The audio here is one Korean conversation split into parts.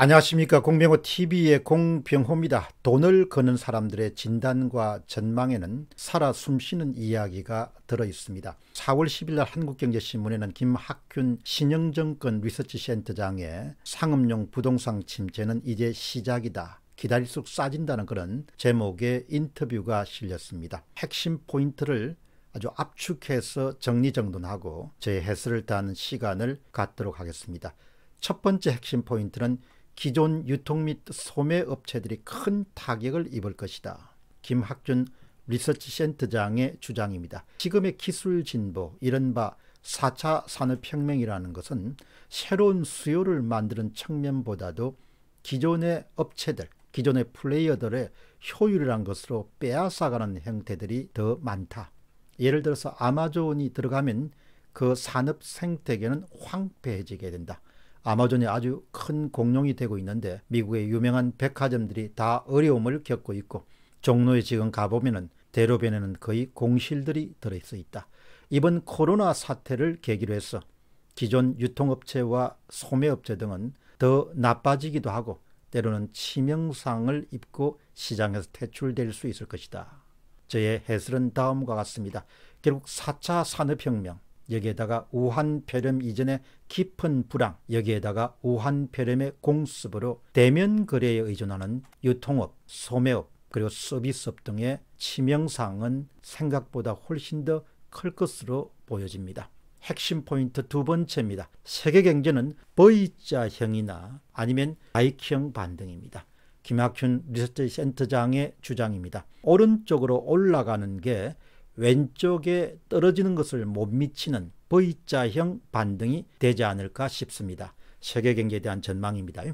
안녕하십니까 공병호 TV의 공병호입니다. 돈을 거는 사람들의 진단과 전망에는 살아 숨쉬는 이야기가 들어 있습니다. 4월 10일 날 한국경제신문에는 김학균 신영정권 리서치센터장의 상업용 부동산 침체는 이제 시작이다. 기다릴수록 싸진다는 그런 제목의 인터뷰가 실렸습니다. 핵심 포인트를 아주 압축해서 정리정돈하고 제 해설을 다하는 시간을 갖도록 하겠습니다. 첫 번째 핵심 포인트는 기존 유통 및 소매 업체들이 큰 타격을 입을 것이다. 김학준 리서치센터장의 주장입니다. 지금의 기술 진보, 이른바 4차 산업혁명이라는 것은 새로운 수요를 만드는 측면보다도 기존의 업체들, 기존의 플레이어들의 효율이란 것으로 빼앗아가는 형태들이 더 많다. 예를 들어서 아마존이 들어가면 그 산업 생태계는 황폐해지게 된다. 아마존이 아주 큰 공룡이 되고 있는데 미국의 유명한 백화점들이 다 어려움을 겪고 있고 종로에 지금 가보면 대로변에는 거의 공실들이 들어있어 있다. 이번 코로나 사태를 계기로 해서 기존 유통업체와 소매업체 등은 더 나빠지기도 하고 때로는 치명상을 입고 시장에서 퇴출될 수 있을 것이다. 저의 해설은 다음과 같습니다. 결국 4차 산업혁명, 여기에다가 우한폐렴 이전의 깊은 불황, 여기에다가 우한폐렴의 공습으로 대면 거래에 의존하는 유통업, 소매업, 그리고 서비스업 등의 치명상은 생각보다 훨씬 더 클 것으로 보여집니다. 핵심 포인트 두 번째입니다. 세계 경제는 V자형이나 아니면 I형 반등입니다. 김학춘 리서치 센터장의 주장입니다. 오른쪽으로 올라가는 게 왼쪽에 떨어지는 것을 못 미치는 V자형 반등이 되지 않을까 싶습니다. 세계 경제에 대한 전망입니다.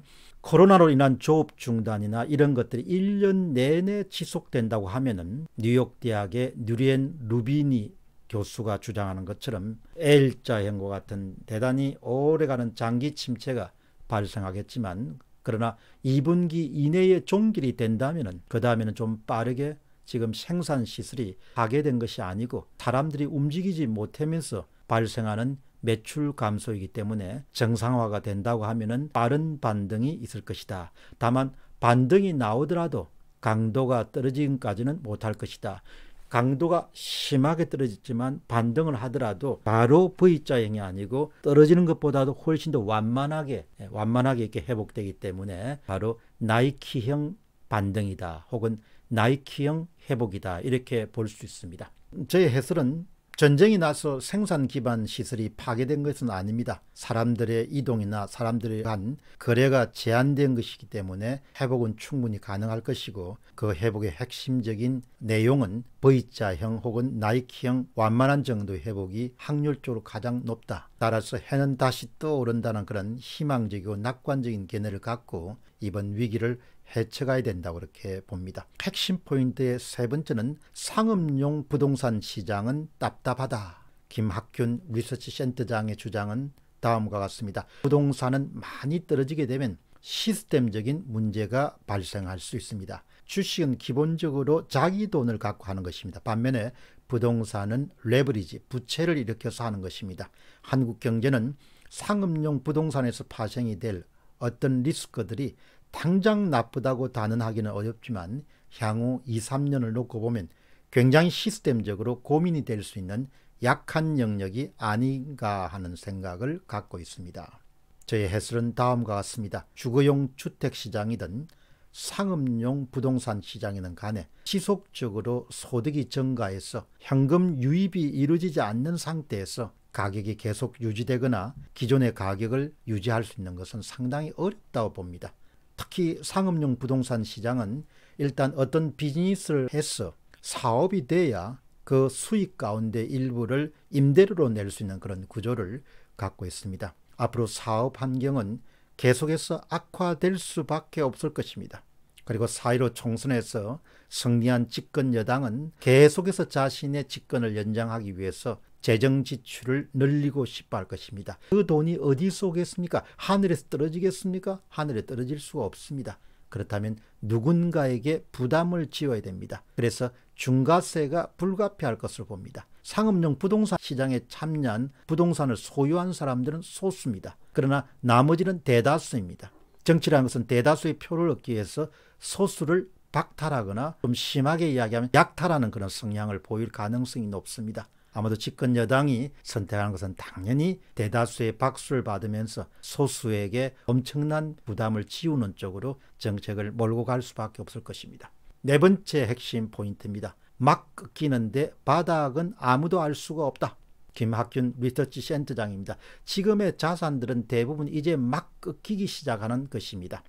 코로나로 인한 조업 중단이나 이런 것들이 1년 내내 지속된다고 하면은 뉴욕 대학의 뉴리엔 루비니 교수가 주장하는 것처럼 L자형과 같은 대단히 오래가는 장기 침체가 발생하겠지만 그러나 2분기 이내에 종결이 된다면 그 다음에는 좀 빠르게 지금 생산 시설이 파괴된 것이 아니고 사람들이 움직이지 못하면서 발생하는 매출 감소이기 때문에 정상화가 된다고 하면은 빠른 반등이 있을 것이다. 다만 반등이 나오더라도 강도가 떨어지기까지는 못할 것이다. 강도가 심하게 떨어졌지만 반등을 하더라도 바로 V자형이 아니고 떨어지는 것보다도 훨씬 더 완만하게 완만하게 이렇게 회복되기 때문에 바로 나이키형 반등이다. 혹은 나이키형 회복이다 이렇게 볼 수 있습니다. 저의 해설은 전쟁이 나서 생산 기반 시설이 파괴된 것은 아닙니다. 사람들의 이동이나 사람들에 간 거래가 제한된 것이기 때문에 회복은 충분히 가능할 것이고 그 회복의 핵심적인 내용은 V자형 혹은 나이키형 완만한 정도의 회복이 확률적으로 가장 높다. 따라서 해는 다시 떠오른다는 그런 희망적이고 낙관적인 견해를 갖고 이번 위기를 헤쳐가야 된다고 그렇게 봅니다. 핵심 포인트의 세 번째는 상업용 부동산 시장은 답답하다. 김학균 리서치 센터장의 주장은 다음과 같습니다. 부동산은 많이 떨어지게 되면 시스템적인 문제가 발생할 수 있습니다. 주식은 기본적으로 자기 돈을 갖고 하는 것입니다. 반면에 부동산은 레버리지, 부채를 일으켜서 하는 것입니다. 한국 경제는 상업용 부동산에서 파생이 될 어떤 리스크들이 당장 나쁘다고 단언하기는 어렵지만 향후 2, 3년을 놓고 보면 굉장히 시스템적으로 고민이 될 수 있는 약한 영역이 아닌가 하는 생각을 갖고 있습니다. 저의 해설은 다음과 같습니다. 주거용 주택시장이든 상업용 부동산 시장에는 간에 지속적으로 소득이 증가해서 현금 유입이 이루어지지 않는 상태에서 가격이 계속 유지되거나 기존의 가격을 유지할 수 있는 것은 상당히 어렵다고 봅니다. 특히 상업용 부동산 시장은 일단 어떤 비즈니스를 해서 사업이 돼야 그 수익 가운데 일부를 임대료로 낼 수 있는 그런 구조를 갖고 있습니다. 앞으로 사업 환경은 계속해서 악화될 수밖에 없을 것입니다. 그리고 4.15 총선에서 승리한 집권 여당은 계속해서 자신의 집권을 연장하기 위해서 재정 지출을 늘리고 싶어 할 것입니다. 그 돈이 어디서 오겠습니까? 하늘에서 떨어지겠습니까? 하늘에 떨어질 수가 없습니다. 그렇다면 누군가에게 부담을 지어야 됩니다. 그래서 중과세가 불가피할 것을 봅니다. 상업용 부동산 시장에 참여한 부동산을 소유한 사람들은 소수입니다. 그러나 나머지는 대다수입니다. 정치라는 것은 대다수의 표를 얻기 위해서 소수를 박탈하거나 좀 심하게 이야기하면 약탈하는 그런 성향을 보일 가능성이 높습니다. 아마도 집권 여당이 선택한 것은 당연히 대다수의 박수를 받으면서 소수에게 엄청난 부담을 지우는 쪽으로 정책을 몰고 갈 수밖에 없을 것입니다. 네 번째 핵심 포인트입니다. 막끊기는데 바닥은 아무도 알 수가 없다. 김학균 리서치 센터장입니다. 지금의 자산들은 대부분 이제 막끊기기 시작하는 것입니다.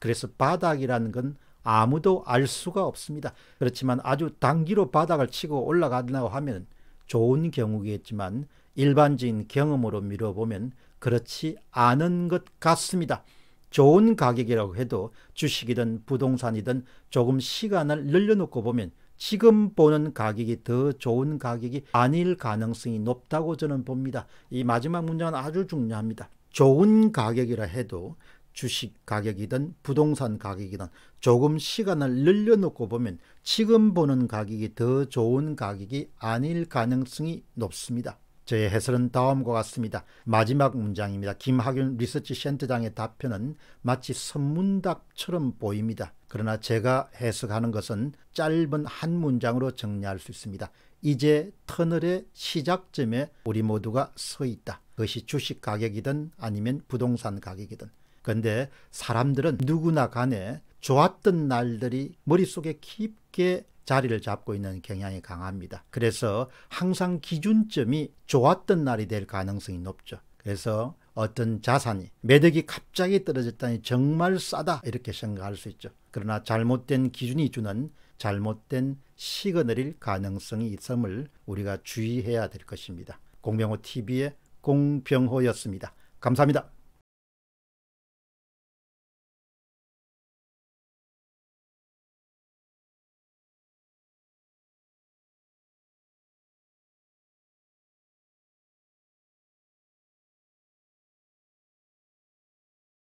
그래서 바닥이라는 건 아무도 알 수가 없습니다. 그렇지만 아주 단기로 바닥을 치고 올라간다고 하면 좋은 경우겠지만 일반적인 경험으로 미뤄보면 그렇지 않은 것 같습니다. 좋은 가격이라고 해도 주식이든 부동산이든 조금 시간을 늘려놓고 보면 지금 보는 가격이 더 좋은 가격이 아닐 가능성이 높다고 저는 봅니다. 이 마지막 문장은 아주 중요합니다. 좋은 가격이라 해도 주식 가격이든 부동산 가격이든 조금 시간을 늘려놓고 보면 지금 보는 가격이 더 좋은 가격이 아닐 가능성이 높습니다. 저의 해설은 다음과 같습니다. 마지막 문장입니다. 김학윤 리서치 센터장의 답변은 마치 선문답처럼 보입니다. 그러나 제가 해석하는 것은 짧은 한 문장으로 정리할 수 있습니다. 이제 터널의 시작점에 우리 모두가 서 있다. 그것이 주식 가격이든 아니면 부동산 가격이든 근데 사람들은 누구나 간에 좋았던 날들이 머릿속에 깊게 자리를 잡고 있는 경향이 강합니다. 그래서 항상 기준점이 좋았던 날이 될 가능성이 높죠. 그래서 어떤 자산이 매덕이 갑자기 떨어졌다니 정말 싸다 이렇게 생각할 수 있죠. 그러나 잘못된 기준이 주는 잘못된 시그널일 가능성이 있음을 우리가 주의해야 될 것입니다. 공병호 TV의 공병호였습니다. 감사합니다.